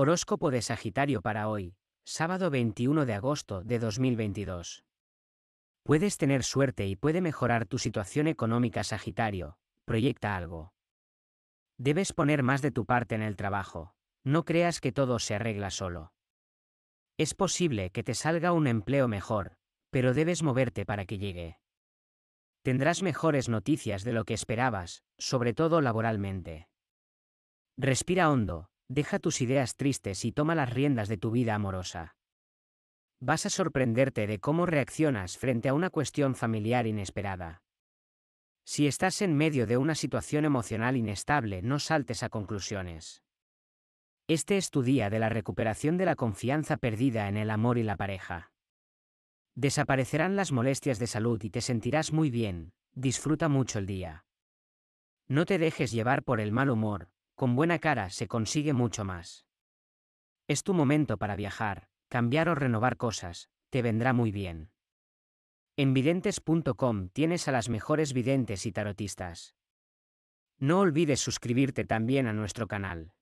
Horóscopo de Sagitario para hoy, sábado 21 de agosto de 2022. Puedes tener suerte y puede mejorar tu situación económica Sagitario, proyecta algo. Debes poner más de tu parte en el trabajo, no creas que todo se arregla solo. Es posible que te salga un empleo mejor, pero debes moverte para que llegue. Tendrás mejores noticias de lo que esperabas, sobre todo laboralmente. Respira hondo, Deja tus ideas tristes y toma las riendas de tu vida amorosa. Vas a sorprenderte de cómo reaccionas frente a una cuestión familiar inesperada. Si estás en medio de una situación emocional inestable, no saltes a conclusiones. Este es tu día de la recuperación de la confianza perdida en el amor y la pareja. Desaparecerán las molestias de salud y te sentirás muy bien, disfruta mucho el día. No te dejes llevar por el mal humor, con buena cara se consigue mucho más. Es tu momento para viajar, cambiar o renovar cosas, te vendrá muy bien. En videntes.com tienes a las mejores videntes y tarotistas. No olvides suscribirte también a nuestro canal.